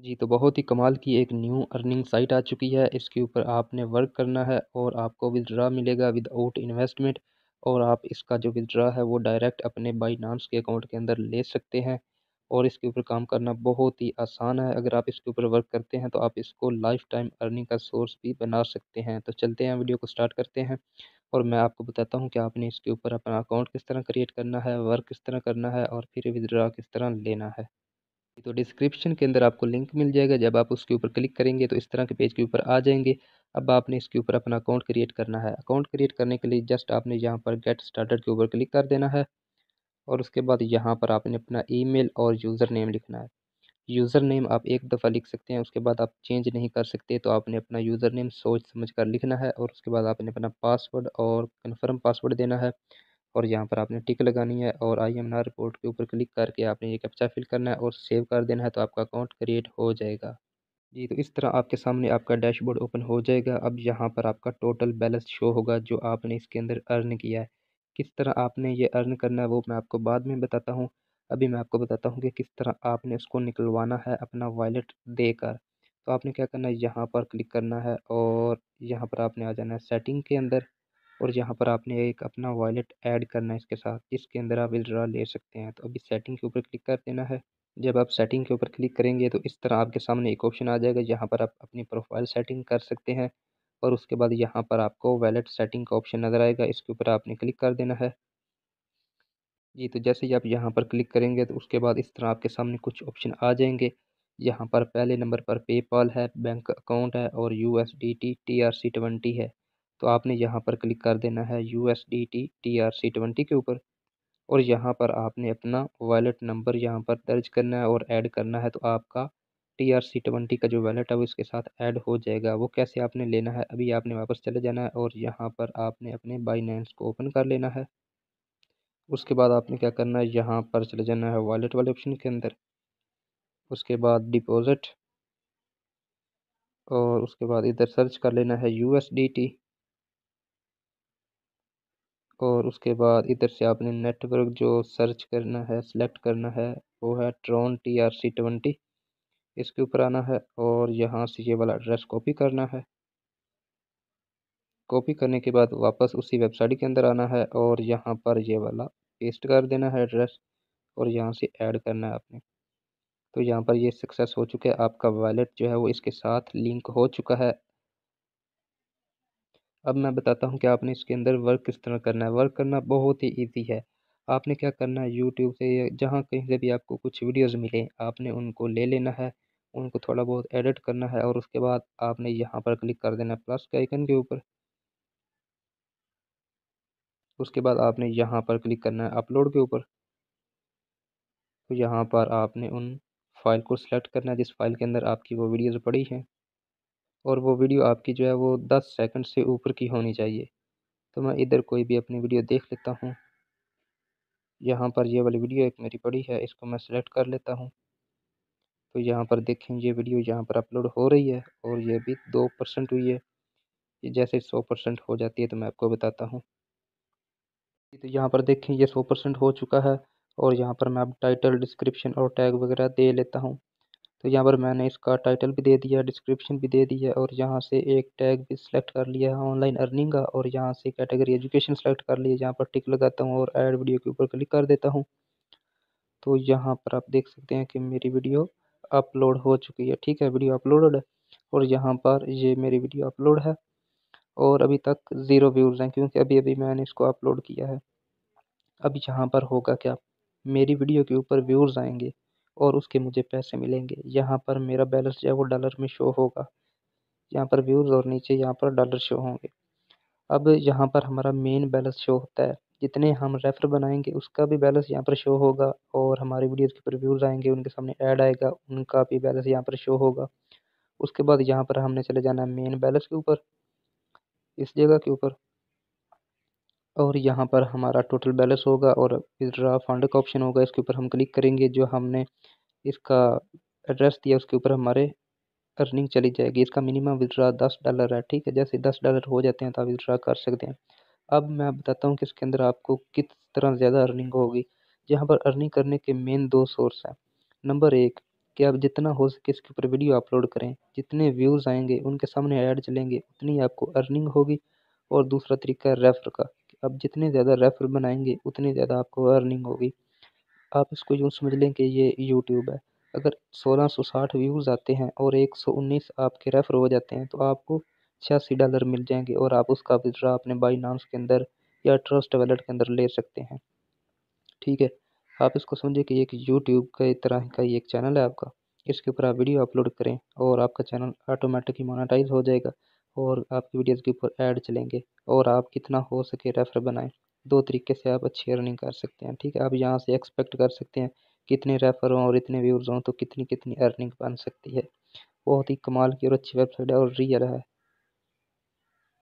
जी तो बहुत ही कमाल की एक न्यू अर्निंग साइट आ चुकी है इसके ऊपर आपने वर्क करना है और आपको विदड्रा मिलेगा विदाउट इन्वेस्टमेंट और आप इसका जो विदड्रा है वो डायरेक्ट अपने बाइनांस के अकाउंट के अंदर ले सकते हैं और इसके ऊपर काम करना बहुत ही आसान है अगर आप इसके ऊपर वर्क करते हैं तो आप इसको लाइफ टाइम अर्निंग का सोर्स भी बना सकते हैं तो चलते हैं वीडियो को स्टार्ट करते हैं और मैं आपको बताता हूँ कि आपने इसके ऊपर अपना अकाउंट किस तरह क्रिएट करना है वर्क किस तरह करना है और फिर विदड्रा किस तरह लेना है तो डिस्क्रिप्शन के अंदर आपको लिंक मिल जाएगा जब आप उसके ऊपर क्लिक करेंगे तो इस तरह के पेज के ऊपर आ जाएंगे अब आपने इसके ऊपर अपना अकाउंट क्रिएट करना है अकाउंट क्रिएट करने के लिए जस्ट आपने यहाँ पर गेट स्टार्टेड के ऊपर क्लिक कर देना है और उसके बाद यहाँ पर आपने अपना ईमेल और यूज़र नेम लिखना है यूज़र नेम आप एक दफ़ा लिख सकते हैं उसके बाद आप चेंज नहीं कर सकते तो आपने अपना यूज़र नेम सोच समझ कर लिखना है और उसके बाद आपने अपना पासवर्ड और कन्फर्म पासवर्ड देना है और यहाँ पर आपने टिक लगानी है और आई एम आर रिपोर्ट के ऊपर क्लिक करके आपने ये कैप्चा फिल करना है और सेव कर देना है तो आपका अकाउंट क्रिएट हो जाएगा जी तो इस तरह आपके सामने आपका डैशबोर्ड ओपन हो जाएगा अब यहाँ पर आपका टोटल बैलेंस शो होगा जो आपने इसके अंदर अर्न किया है किस तरह आपने ये अर्न करना है वो मैं आपको बाद में बताता हूँ अभी मैं आपको बताता हूँ कि किस तरह आपने उसको निकलवाना है अपना वॉलेट देकर तो आपने क्या करना है यहाँ पर क्लिक करना है और यहाँ पर आपने आ जाना है सेटिंग के अंदर और यहाँ पर आपने एक अपना वॉलेट ऐड करना है इसके साथ इसके अंदर आप विड्रा ले सकते हैं तो अभी सेटिंग के ऊपर क्लिक कर देना है जब आप सेटिंग के ऊपर क्लिक करेंगे तो इस तरह आपके सामने एक ऑप्शन आ जाएगा जहाँ पर आप अपनी प्रोफाइल सेटिंग कर सकते हैं और उसके बाद यहाँ पर आपको वैलेट सेटिंग का ऑप्शन नज़र आएगा इसके ऊपर आपने क्लिक कर देना है जी तो जैसे ही आप यहाँ पर क्लिक करेंगे तो उसके बाद इस तरह आपके सामने कुछ ऑप्शन आ जाएंगे यहाँ पर पहले नंबर पर पेपॉल है बैंक अकाउंट है और U S D T T R C twenty है तो आपने यहाँ पर क्लिक कर देना है U S D T T R C twenty के ऊपर और यहाँ पर आपने अपना वॉलेट नंबर यहाँ पर दर्ज करना है और ऐड करना है तो आपका टी आर सी ट्वेंटी का जो वैलेट है वो इसके साथ ऐड हो जाएगा वो कैसे आपने लेना है अभी आपने वापस चले जाना है और यहाँ पर आपने अपने बाइनेंस को ओपन कर लेना है उसके बाद आपने क्या करना है यहाँ पर चले जाना है वॉलेट वाले ऑप्शन के अंदर उसके बाद डिपॉजिट और उसके बाद इधर सर्च कर लेना है यू एस डी टी और उसके बाद इधर से आपने नेटवर्क जो सर्च करना है सेलेक्ट करना है वो है Tron T R C twenty इसके ऊपर आना है और यहाँ से ये वाला एड्रेस कॉपी करना है कॉपी करने के बाद वापस उसी वेबसाइट के अंदर आना है और यहाँ पर ये वाला पेस्ट कर देना है एड्रेस और यहाँ से ऐड करना है आपने तो यहाँ पर ये सक्सेस हो चुका है आपका वॉलेट जो है वो इसके साथ लिंक हो चुका है अब मैं बताता हूँ कि आपने इसके अंदर वर्क किस तरह करना है वर्क करना बहुत ही ईजी है आपने क्या करना है यूट्यूब से या जहाँ कहीं से भी आपको कुछ वीडियोज़ मिले आपने उनको ले लेना है उनको थोड़ा बहुत एडिट करना है और उसके बाद आपने यहाँ पर क्लिक कर देना है प्लस के आइकन के ऊपर उसके बाद आपने यहाँ पर क्लिक करना है अपलोड के ऊपर तो यहाँ पर आपने उन फाइल को सिलेक्ट करना है जिस फाइल के अंदर आपकी वो वीडियोज़ पड़ी हैं और वो वीडियो आपकी जो है वो दस सेकंड से ऊपर की होनी चाहिए तो मैं इधर कोई भी अपनी वीडियो देख लेता हूँ यहाँ पर ये वाली वीडियो एक मेरी पड़ी है इसको मैं सेलेक्ट कर लेता हूँ तो यहाँ पर देखें ये वीडियो यहाँ पर अपलोड हो रही है और ये भी दो परसेंट हुई है ये जैसे सौ परसेंट हो जाती है तो मैं आपको बताता हूँ तो यहाँ पर देखें ये सौ परसेंट हो चुका है और यहाँ पर मैं अब टाइटल डिस्क्रिप्शन और टैग वगैरह दे लेता हूँ तो यहाँ पर मैंने इसका टाइटल भी दे दिया डिस्क्रिप्शन भी दे दिया और यहाँ से एक टैग भी सिलेक्ट कर लिया है ऑनलाइन अर्निंग का और यहाँ से कैटेगरी एजुकेशन सेलेक्ट कर लिया जहाँ पर टिक लगाता हूँ और एड वीडियो के ऊपर क्लिक कर देता हूँ तो यहाँ पर आप देख सकते हैं कि मेरी वीडियो अपलोड हो चुकी है ठीक है वीडियो अपलोडेड है और यहाँ पर ये मेरी वीडियो अपलोड है और अभी तक ज़ीरो व्यूज़ हैं क्योंकि अभी अभी मैंने इसको अपलोड किया है अब यहाँ पर होगा क्या मेरी वीडियो के ऊपर व्यूज़ आएंगे और उसके मुझे पैसे मिलेंगे यहाँ पर मेरा बैलेंस जो है वो डॉलर में शो होगा यहाँ पर व्यूज़ और नीचे यहाँ पर डॉलर शो होंगे अब यहाँ पर हमारा मेन बैलेंस शो होता है जितने हम रेफर बनाएंगे उसका भी बैलेंस यहाँ पर शो होगा और हमारी वीडियोज़ के ऊपर व्यूज़ आएंगे उनके सामने ऐड आएगा उनका भी बैलेंस यहाँ पर शो होगा उसके बाद यहाँ पर हमने चले जाना है मेन बैलेंस के ऊपर इस जगह के ऊपर और यहाँ पर हमारा टोटल बैलेंस होगा और विदड्रा फंड का ऑप्शन होगा इसके ऊपर हम क्लिक करेंगे जो हमने इसका एड्रेस दिया उसके ऊपर हमारे अर्निंग चली जाएगी इसका मिनिमम विदड्रा दस डॉलर है ठीक है जैसे दस डॉलर हो जाते हैं तो आप विदड्रा कर सकते हैं अब मैं बताता हूँ कि इसके अंदर आपको किस तरह ज़्यादा अर्निंग होगी यहाँ पर अर्निंग करने के मेन दो सोर्स हैं नंबर एक कि आप जितना हो सके इसके ऊपर वीडियो अपलोड करें जितने व्यूज़ आएंगे उनके सामने ऐड चलेंगे उतनी आपको अर्निंग होगी और दूसरा तरीका रेफ़र का आप जितने ज़्यादा रेफर बनाएंगे उतनी ज़्यादा आपको अर्निंग होगी आप इसको यूँ समझ लें कि ये यूट्यूब है अगर सोलह सौ साठ व्यूज़ आते हैं और एक सौ उन्नीस आपके रेफ़र हो जाते हैं तो आपको छियासी डॉलर मिल जाएंगे और आप उसका विड्रा अपने बाईनांस के अंदर या ट्रस्ट वैलेट के अंदर ले सकते हैं ठीक है आप इसको समझिए कि एक यूट्यूब का तरह का ही एक चैनल है आपका इसके ऊपर आप वीडियो अपलोड करें और आपका चैनल ऑटोमेटिक ही मोनेटाइज हो जाएगा और आपकी वीडियोस के ऊपर ऐड चलेंगे और आप कितना हो सके रेफर बनाएं दो तरीके से आप अच्छी अर्निंग कर सकते हैं ठीक है आप यहाँ से एक्सपेक्ट कर सकते हैं कितने रेफर हों और इतने व्यूज़ हों तो कितनी कितनी अर्निंग बन सकती है बहुत ही कमाल की और अच्छी वेबसाइट है और रियल है